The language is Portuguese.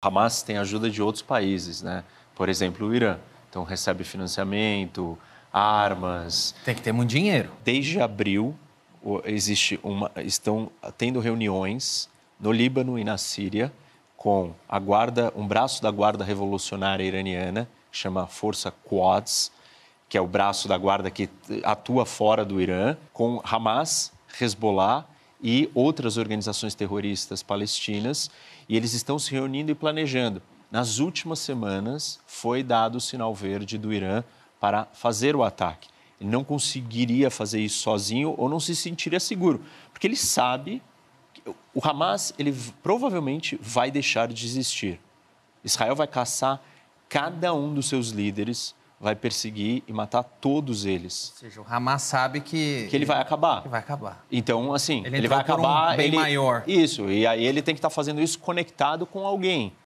Hamas tem ajuda de outros países, né? Por exemplo, o Irã. Então recebe financiamento, armas. Tem que ter muito dinheiro. Desde abril existe uma, estão tendo reuniões no Líbano e na Síria com a guarda, um braço da guarda revolucionária iraniana, que chama Força Quads, que é o braço da guarda que atua fora do Irã, com Hamas, Hezbollah e outras organizações terroristas palestinas, e eles estão se reunindo e planejando. Nas últimas semanas, foi dado o sinal verde do Irã para fazer o ataque. Ele não conseguiria fazer isso sozinho ou não se sentiria seguro, porque ele sabe que o Hamas ele provavelmente vai deixar de existir. Israel vai caçar cada um dos seus líderes vai perseguir e matar todos eles. Ou seja, o Hamas sabe que que ele vai acabar. Que vai acabar. Então, assim, ele, ele vai acabar. Um bem ele... maior. Isso. E aí ele tem que estar tá fazendo isso conectado com alguém.